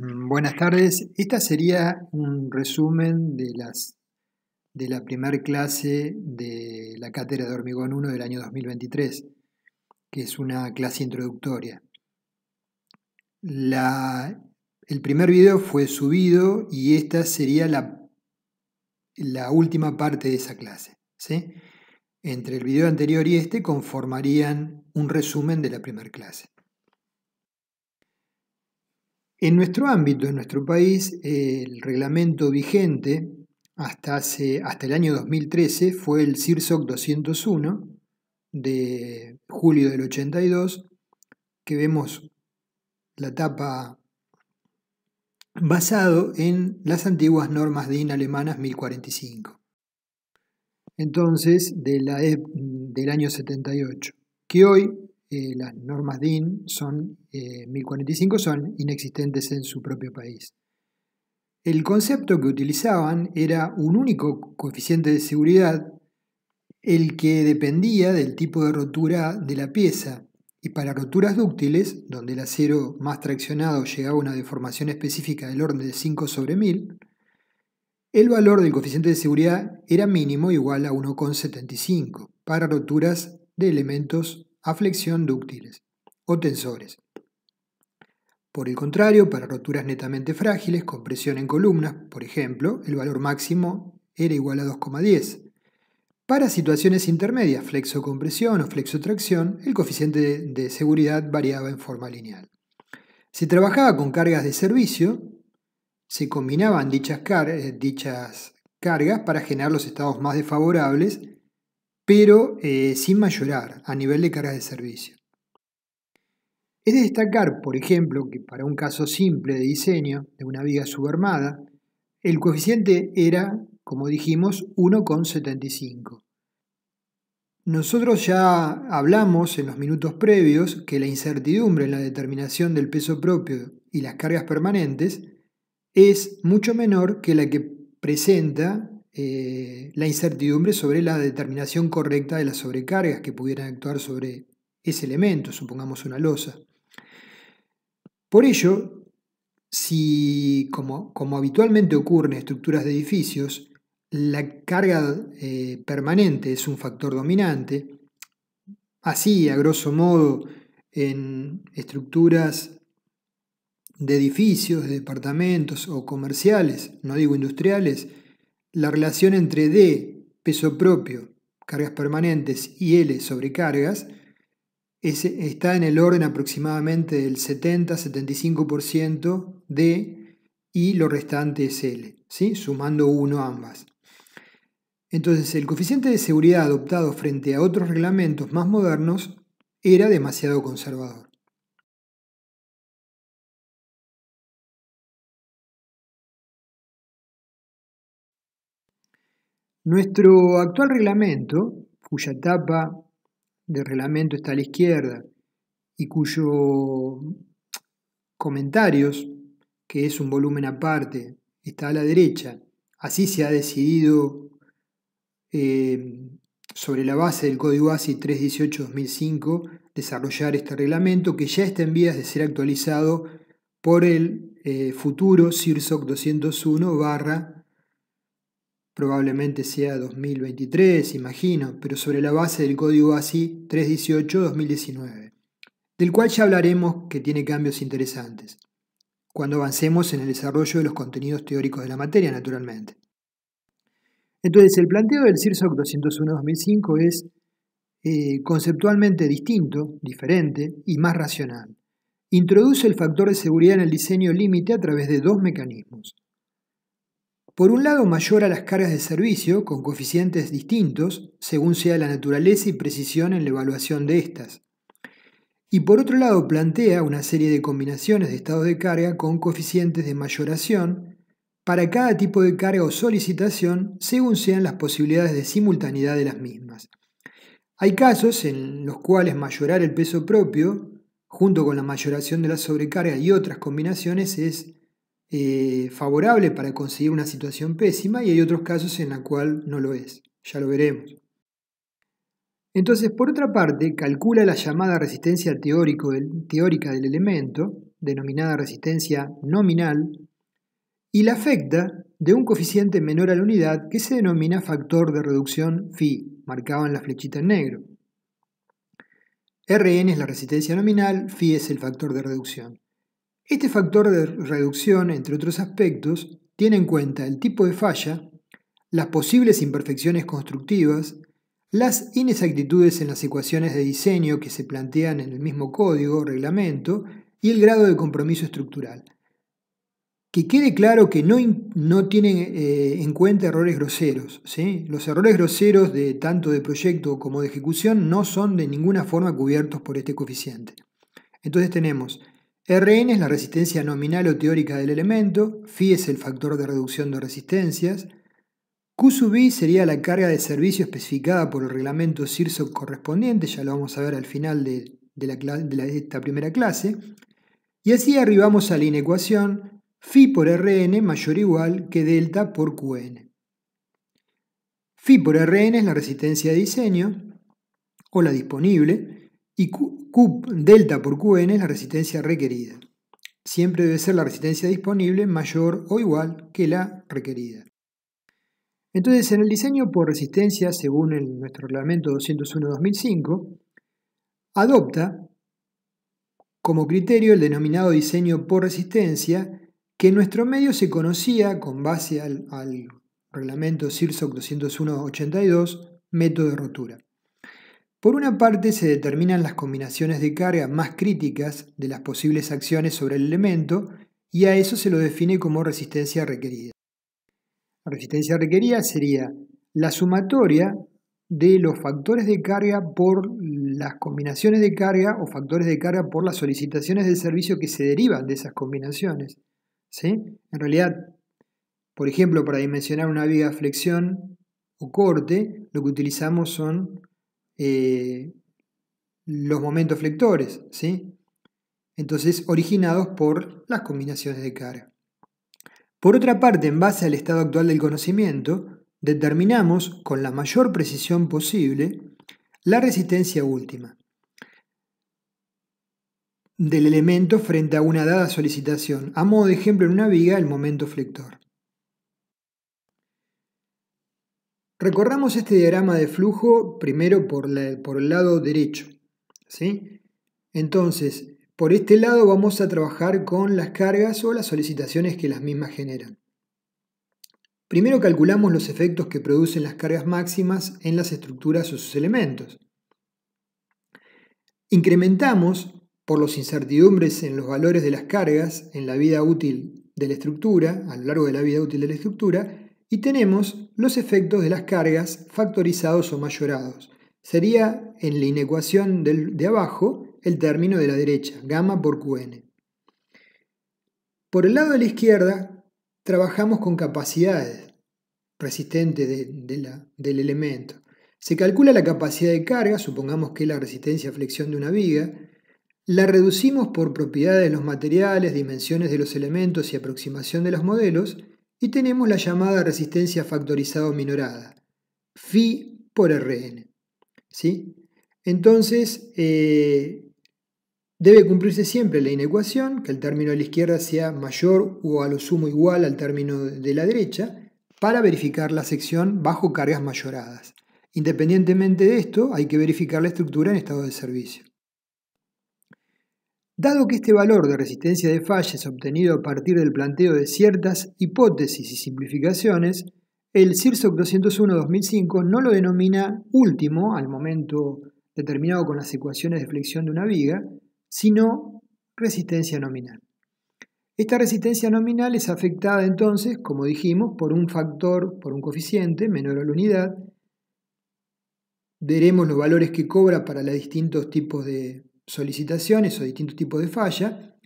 Mm, buenas tardes. Esta sería un resumen de, las, de la primera clase de la Cátedra de Hormigón 1 del año 2023, que es una clase introductoria. el primer video fue subido y esta sería la, la última parte de esa clase. Entre el video anterior y este conformarían un resumen de la primera clase. En nuestro ámbito, en nuestro país, el reglamento vigente hasta, hace, hasta el año 2013 fue el CIRSOC 201 de julio del 82, que vemos la tapa basado en las antiguas normas DIN alemanas 1045. Entonces, de la, e del año 78, que hoy eh, las normas DIN son 1045 eh, son inexistentes en su propio país. El concepto que utilizaban era un único coeficiente de seguridad, el que dependía del tipo de rotura de la pieza, y para roturas dúctiles, donde el acero más traccionado llegaba a una deformación específica del orden de 5 sobre 1000, el valor del coeficiente de seguridad era mínimo igual a 1,75 para roturas de elementos a flexión dúctiles o tensores. Por el contrario, para roturas netamente frágiles compresión presión en columnas, por ejemplo, el valor máximo era igual a 2,10. Para situaciones intermedias, flexo-compresión o flexo-tracción, el coeficiente de seguridad variaba en forma lineal. Si trabajaba con cargas de servicio, se combinaban dichas, eh, dichas cargas para generar los estados más desfavorables pero eh, sin mayorar a nivel de carga de servicio. Es destacar, por ejemplo, que para un caso simple de diseño de una viga subarmada, el coeficiente era, como dijimos, 1,75. Nosotros ya hablamos en los minutos previos que la incertidumbre en la determinación del peso propio y las cargas permanentes es mucho menor que la que presenta eh, la incertidumbre sobre la determinación correcta de las sobrecargas que pudieran actuar sobre ese elemento, supongamos una losa. Por ello, si, como, habitualmente ocurre en estructuras de edificios, la carga eh, permanente es un factor dominante, así, a grosso modo, en estructuras de edificios, de departamentos o comerciales, no digo industriales, la relación entre D, peso propio, cargas permanentes, y L, sobrecargas, está en el orden aproximadamente del 70-75% D y lo restante es L, ¿sí? sumando 1 ambas. Entonces, el coeficiente de seguridad adoptado frente a otros reglamentos más modernos era demasiado conservador. Nuestro actual reglamento, cuya tapa de reglamento está a la izquierda y cuyos comentarios, que es un volumen aparte, está a la derecha, así se ha decidido eh, sobre la base del Código ASI 318-2005 desarrollar este reglamento que ya está en vías de ser actualizado por el eh, futuro CIRSOC 201 barra probablemente sea 2023, imagino, pero sobre la base del código ASI 318-2019, del cual ya hablaremos que tiene cambios interesantes, cuando avancemos en el desarrollo de los contenidos teóricos de la materia, naturalmente. Entonces, el planteo del CIRSOC 201-2005 es eh, conceptualmente distinto, diferente y más racional. Introduce el factor de seguridad en el diseño límite a través de dos mecanismos por un lado mayor a las cargas de servicio con coeficientes distintos según sea la naturaleza y precisión en la evaluación de estas. Y por otro lado plantea una serie de combinaciones de estados de carga con coeficientes de mayoración para cada tipo de carga o solicitación según sean las posibilidades de simultaneidad de las mismas. Hay casos en los cuales mayorar el peso propio, junto con la mayoración de la sobrecarga y otras combinaciones, es eh, favorable para conseguir una situación pésima y hay otros casos en la cual no lo es. Ya lo veremos. Entonces, por otra parte, calcula la llamada resistencia teórico, teórica del elemento, denominada resistencia nominal, y la afecta de un coeficiente menor a la unidad que se denomina factor de reducción phi, marcado en la flechita en negro. Rn es la resistencia nominal, phi es el factor de reducción. Este factor de reducción, entre otros aspectos, tiene en cuenta el tipo de falla, las posibles imperfecciones constructivas, las inexactitudes en las ecuaciones de diseño que se plantean en el mismo código reglamento y el grado de compromiso estructural. Que quede claro que no, no tienen eh, en cuenta errores groseros. ¿sí? Los errores groseros de tanto de proyecto como de ejecución no son de ninguna forma cubiertos por este coeficiente. Entonces tenemos Rn es la resistencia nominal o teórica del elemento, Φ es el factor de reducción de resistencias, Q sub I sería la carga de servicio especificada por el reglamento CIRSO correspondiente, ya lo vamos a ver al final de, esta primera clase, y así arribamos a la inecuación Φ por Rn mayor o igual que delta por Qn. Φ por Rn es la resistencia de diseño, o la disponible, y Q, delta por Qn es la resistencia requerida. Siempre debe ser la resistencia disponible mayor o igual que la requerida. Entonces, en el diseño por resistencia, según nuestro reglamento 201-2005, adopta como criterio el denominado diseño por resistencia, que en nuestro medio se conocía, con base al, reglamento CIRSOC 201 método de rotura. Por una parte se determinan las combinaciones de carga más críticas de las posibles acciones sobre el elemento y a eso se lo define como resistencia requerida. La resistencia requerida sería la sumatoria de los factores de carga por las combinaciones de carga o factores de carga por las solicitaciones de servicio que se derivan de esas combinaciones. ¿Sí? En realidad, por ejemplo, para dimensionar una viga flexión o corte, lo que utilizamos son eh, los momentos flectores, ¿sí? Entonces, originados por las combinaciones de carga. Por otra parte, en base al estado actual del conocimiento, determinamos con la mayor precisión posible la resistencia última del elemento frente a una dada solicitación, a modo de ejemplo en una viga el momento flector. Recordamos este diagrama de flujo primero por, el lado derecho. ¿sí? Entonces, por este lado vamos a trabajar con las cargas o las solicitaciones que las mismas generan. Primero calculamos los efectos que producen las cargas máximas en las estructuras o sus elementos. Incrementamos, por las incertidumbres en los valores de las cargas en la vida útil de la estructura, a lo largo de la vida útil de la estructura, y tenemos los efectos de las cargas factorizados o mayorados. Sería en la inecuación de abajo el término de la derecha, gamma por Qn. Por el lado de la izquierda trabajamos con capacidades resistentes del elemento. Se calcula la capacidad de carga, supongamos que es la resistencia a flexión de una viga, la reducimos por propiedades de los materiales, dimensiones de los elementos y aproximación de los modelos, y tenemos la llamada resistencia factorizada o minorada, φ por Rn. Entonces, eh, debe cumplirse siempre la inecuación, que el término de la izquierda sea mayor o a lo sumo igual al término de la derecha, para verificar la sección bajo cargas mayoradas. Independientemente de esto, hay que verificar la estructura en estado de servicio. Dado que este valor de resistencia de falla es obtenido a partir del planteo de ciertas hipótesis y simplificaciones, el CIRSOC 201-2005 no lo denomina último al momento determinado con las ecuaciones de flexión de una viga, sino resistencia nominal. Esta resistencia nominal es afectada entonces, como dijimos, por un factor, por un coeficiente menor a la unidad. Veremos los valores que cobra para los distintos tipos de solicitaciones o distintos tipos de falla,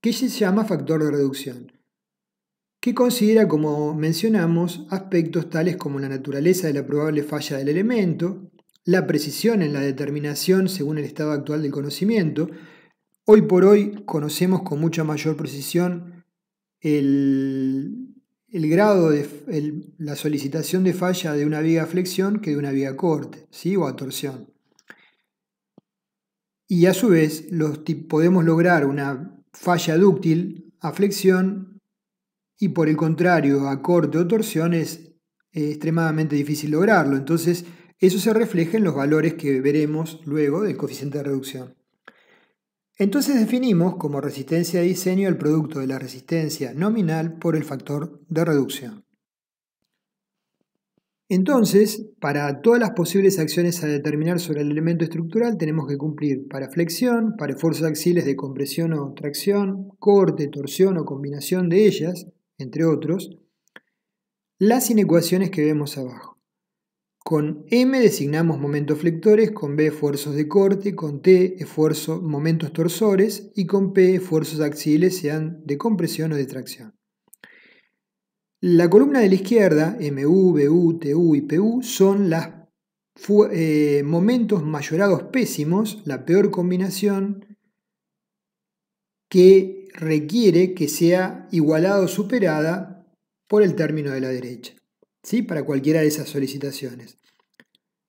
que se llama factor de reducción, que considera, como mencionamos, aspectos tales como la naturaleza de la probable falla del elemento, la precisión en la determinación según el estado actual del conocimiento. Hoy por hoy conocemos con mucha mayor precisión el, grado de la solicitación de falla de una viga a flexión que de una viga corte ¿sí? o a torsión y a su vez podemos lograr una falla dúctil a flexión y por el contrario a corte o torsión es extremadamente difícil lograrlo. Entonces eso se refleja en los valores que veremos luego del coeficiente de reducción. Entonces definimos como resistencia de diseño el producto de la resistencia nominal por el factor de reducción. Entonces, para todas las posibles acciones a determinar sobre el elemento estructural tenemos que cumplir para flexión, para esfuerzos axiles de compresión o tracción, corte, torsión o combinación de ellas, entre otros, las inecuaciones que vemos abajo. Con M designamos momentos flectores, con B esfuerzos de corte, con T esfuerzo, momentos torsores y con P esfuerzos axiles sean de compresión o de tracción. La columna de la izquierda, MU, BU, TU y PU, son los eh, momentos mayorados pésimos, la peor combinación que requiere que sea igualada o superada por el término de la derecha, ¿sí? para cualquiera de esas solicitaciones.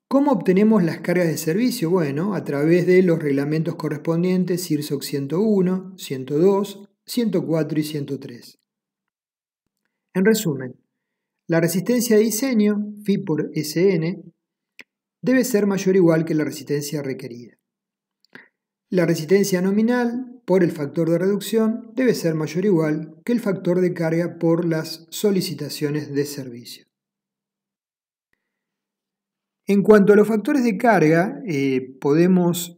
¿Cómo obtenemos las cargas de servicio? Bueno, a través de los reglamentos correspondientes CIRSOC 101, 102, 104 y 103. En resumen, la resistencia de diseño, Phi por Sn, debe ser mayor o igual que la resistencia requerida. La resistencia nominal por el factor de reducción debe ser mayor o igual que el factor de carga por las solicitaciones de servicio. En cuanto a los factores de carga, eh, podemos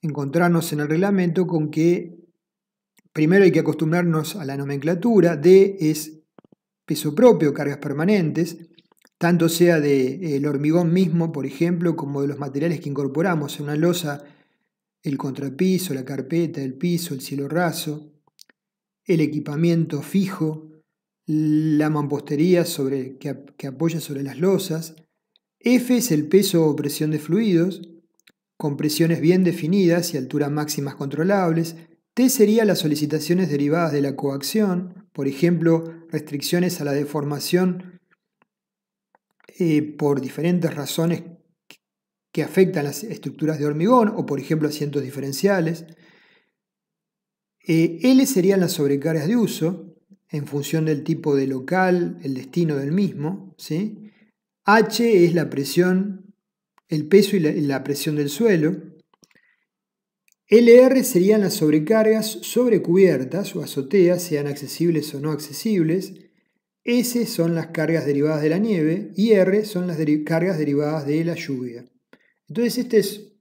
encontrarnos en el reglamento con que primero hay que acostumbrarnos a la nomenclatura, D es peso propio, cargas permanentes, tanto sea del eh, hormigón mismo, por ejemplo, como de los materiales que incorporamos en una losa, el contrapiso, la carpeta, el piso, el cielo raso, el equipamiento fijo, la mampostería que, que apoya sobre las losas. F es el peso o presión de fluidos, con presiones bien definidas y alturas máximas controlables. T sería las solicitaciones derivadas de la coacción por ejemplo, restricciones a la deformación eh, por diferentes razones que afectan las estructuras de hormigón o, por ejemplo, asientos diferenciales. Eh, L serían las sobrecargas de uso en función del tipo de local, el destino del mismo. ¿sí? H es la presión, el peso y la presión del suelo. LR serían las sobrecargas sobre cubiertas o azoteas, sean accesibles o no accesibles. S son las cargas derivadas de la nieve y R son las cargas derivadas de la lluvia. Entonces esta es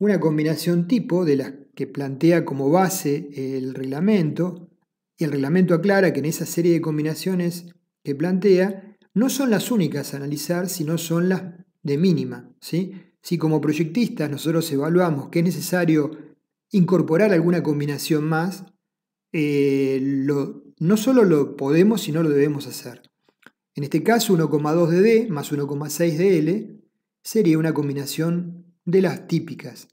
una combinación tipo de las que plantea como base el reglamento y el reglamento aclara que en esa serie de combinaciones que plantea no son las únicas a analizar, sino son las de mínima. Si como proyectistas nosotros evaluamos que es necesario incorporar alguna combinación más, eh, no solo lo podemos, sino lo debemos hacer. En este caso, 1,2 de D más 1,6 de L sería una combinación de las típicas.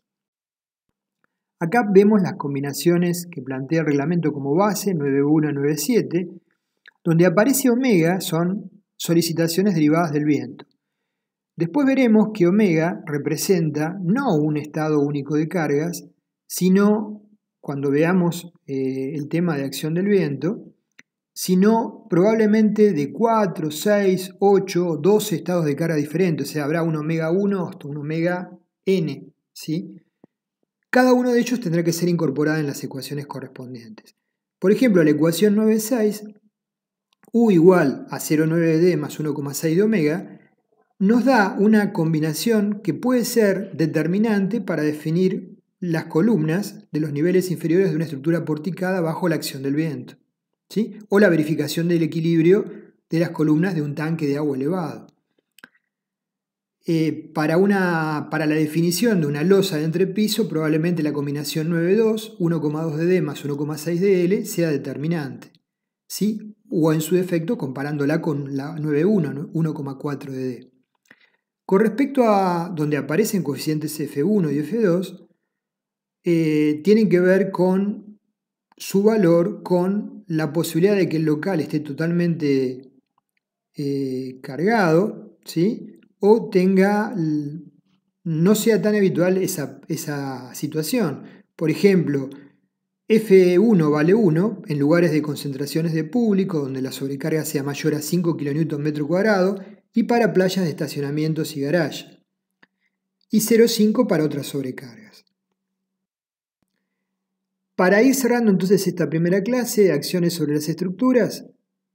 Acá vemos las combinaciones que plantea el reglamento como base, 9197, donde aparece omega son solicitaciones derivadas del viento. Después veremos que omega representa no un estado único de cargas, sino cuando veamos eh, el tema de acción del viento, sino probablemente de 4, 6, 8 12 estados de cara diferentes, o sea, habrá un omega 1 hasta un omega n, Cada uno de ellos tendrá que ser incorporado en las ecuaciones correspondientes. Por ejemplo, la ecuación 9.6, u igual a 0,9d más 1,6 de omega, nos da una combinación que puede ser determinante para definir las columnas de los niveles inferiores de una estructura porticada bajo la acción del viento, ¿sí? o la verificación del equilibrio de las columnas de un tanque de agua elevado. Eh, para, la definición de una losa de entrepiso, probablemente la combinación 9.2, 1,2 de D más 1,6 de L sea determinante. ¿sí? O en su defecto, comparándola con la 9.1, 1,4 de D. Con respecto a donde aparecen coeficientes F1 y F2, eh, tienen que ver con su valor, con la posibilidad de que el local esté totalmente eh, cargado, ¿sí? O tenga, mm, no sea tan habitual esa, situación. Por ejemplo, F1 vale 1 en lugares de concentraciones de público donde la sobrecarga sea mayor a 5 kN metro cuadrado y para playas de estacionamientos y garage. Y 0,5 para otra sobrecarga. Para ir cerrando entonces esta primera clase de acciones sobre las estructuras,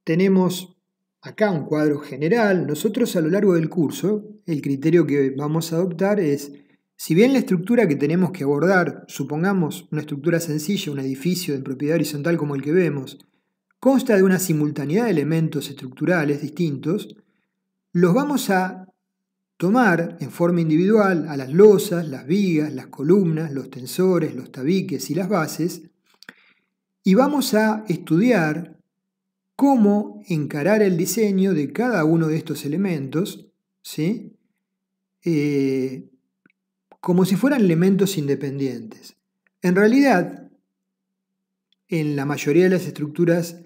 tenemos acá un cuadro general. Nosotros a lo largo del curso, el criterio que vamos a adoptar es, si bien la estructura que tenemos que abordar, supongamos una estructura sencilla, un edificio de propiedad horizontal como el que vemos, consta de una simultaneidad de elementos estructurales distintos, los vamos a Tomar en forma individual a las losas, las vigas, las columnas, los tensores, los tabiques y las bases y vamos a estudiar cómo encarar el diseño de cada uno de estos elementos, eh, como si fueran elementos independientes. En realidad, en la mayoría de las estructuras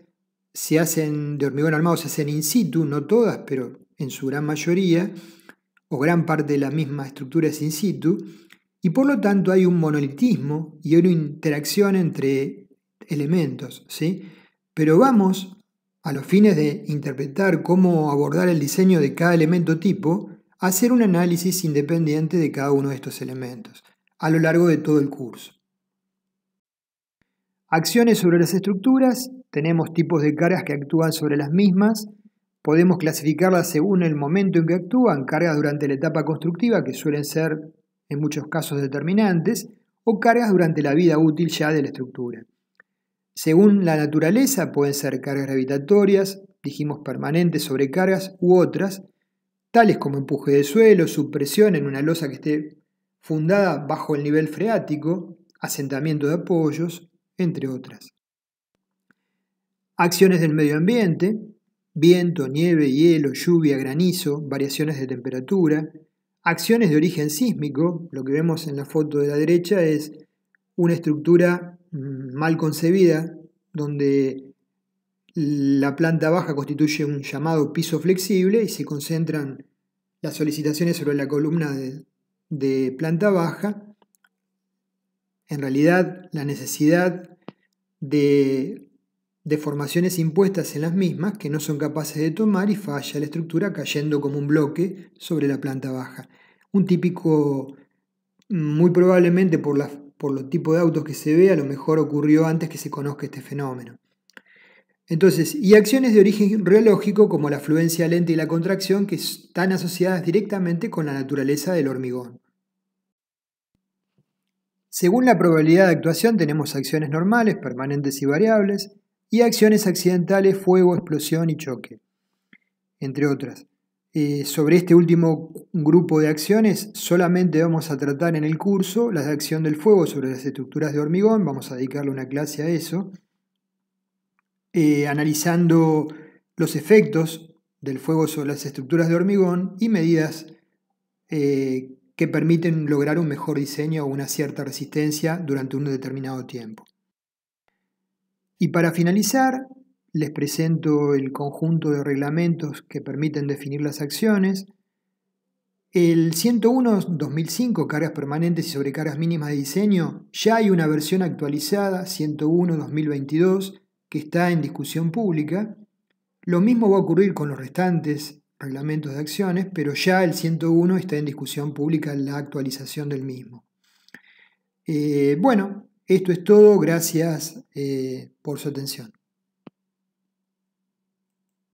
se hacen de hormigón armado, se hacen in situ, no todas, pero en su gran mayoría, o gran parte de la misma estructura es in situ, y por lo tanto hay un monolitismo y una interacción entre elementos, ¿sí? Pero vamos, a los fines de interpretar cómo abordar el diseño de cada elemento tipo, a hacer un análisis independiente de cada uno de estos elementos, a lo largo de todo el curso. Acciones sobre las estructuras, tenemos tipos de cargas que actúan sobre las mismas, Podemos clasificarlas según el momento en que actúan, cargas durante la etapa constructiva, que suelen ser en muchos casos determinantes, o cargas durante la vida útil ya de la estructura. Según la naturaleza, pueden ser cargas gravitatorias, dijimos permanentes, sobrecargas u otras, tales como empuje de suelo, supresión en una losa que esté fundada bajo el nivel freático, asentamiento de apoyos, entre otras. Acciones del medio ambiente, viento, nieve, hielo, lluvia, granizo, variaciones de temperatura, acciones de origen sísmico, lo que vemos en la foto de la derecha es una estructura mm, mal concebida donde la planta baja constituye un llamado piso flexible y se concentran las solicitaciones sobre la columna de, planta baja. En realidad, la necesidad de deformaciones impuestas en las mismas que no son capaces de tomar y falla la estructura cayendo como un bloque sobre la planta baja. Un típico, muy probablemente por, los tipos de autos que se ve, a lo mejor ocurrió antes que se conozca este fenómeno. Entonces, y acciones de origen reológico como la fluencia lenta y la contracción que están asociadas directamente con la naturaleza del hormigón. Según la probabilidad de actuación tenemos acciones normales, permanentes y variables, y acciones accidentales, fuego, explosión y choque, entre otras. Eh, sobre este último grupo de acciones solamente vamos a tratar en el curso la acción del fuego sobre las estructuras de hormigón, vamos a dedicarle una clase a eso, eh, analizando los efectos del fuego sobre las estructuras de hormigón y medidas eh, que permiten lograr un mejor diseño o una cierta resistencia durante un determinado tiempo. Y para finalizar, les presento el conjunto de reglamentos que permiten definir las acciones. El 101-2005, cargas permanentes y sobrecargas mínimas de diseño, ya hay una versión actualizada, 101-2022, que está en discusión pública. Lo mismo va a ocurrir con los restantes reglamentos de acciones, pero ya el 101 está en discusión pública la actualización del mismo. Eh, bueno, esto es todo, gracias eh, por su atención.